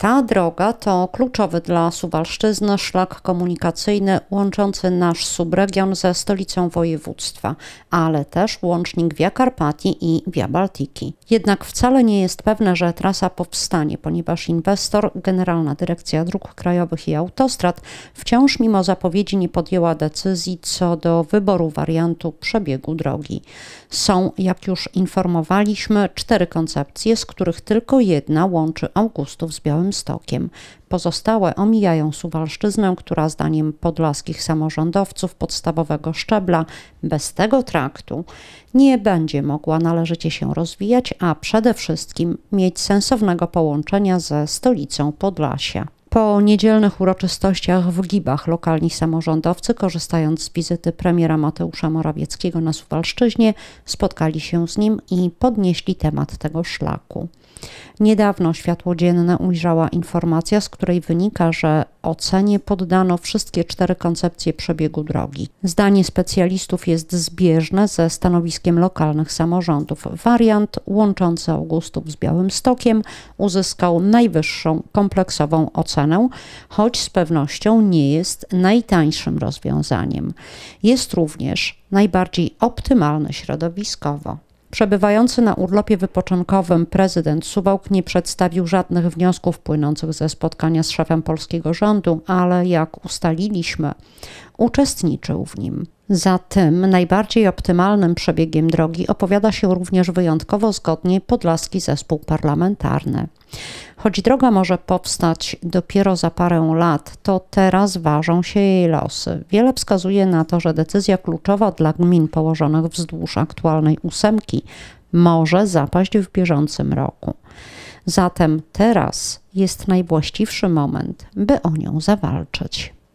Ta droga to kluczowy dla Suwalszczyzny szlak komunikacyjny łączący nasz subregion ze stolicą województwa, ale też łącznik Via Carpatii i Via Baltiki. Jednak wcale nie jest pewne, że trasa powstanie, ponieważ inwestor, Generalna Dyrekcja Dróg Krajowych i Autostrad, wciąż mimo zapowiedzi nie podjęła decyzji co do wyboru wariantu przebiegu drogi. Są, jak już informowaliśmy, cztery koncepcje, z których tylko jedna łączy Augustów z Białym Dolnym Stokiem. Pozostałe omijają Suwalszczyznę, która zdaniem podlaskich samorządowców podstawowego szczebla bez tego traktu nie będzie mogła należycie się rozwijać, a przede wszystkim mieć sensownego połączenia ze stolicą Podlasia. Po niedzielnych uroczystościach w Gibach lokalni samorządowcy, korzystając z wizyty premiera Mateusza Morawieckiego na Suwalszczyźnie, spotkali się z nim i podnieśli temat tego szlaku. Niedawno światło dzienne ujrzała informacja, z której wynika, że ocenie poddano wszystkie cztery koncepcje przebiegu drogi. Zdanie specjalistów jest zbieżne ze stanowiskiem lokalnych samorządów. Wariant łączący Augustów z Białym Stokiem uzyskał najwyższą kompleksową ocenę, choć z pewnością nie jest najtańszym rozwiązaniem. Jest również najbardziej optymalny środowiskowo. Przebywający na urlopie wypoczynkowym prezydent Suwałk nie przedstawił żadnych wniosków płynących ze spotkania z szefem polskiego rządu, ale jak ustaliliśmy, uczestniczył w nim. Za tym najbardziej optymalnym przebiegiem drogi opowiada się również wyjątkowo zgodnie podlaski zespół parlamentarny. Choć droga może powstać dopiero za parę lat, to teraz ważą się jej losy. Wiele wskazuje na to, że decyzja kluczowa dla gmin położonych wzdłuż aktualnej ósemki może zapaść w bieżącym roku. Zatem teraz jest najwłaściwszy moment, by o nią zawalczyć.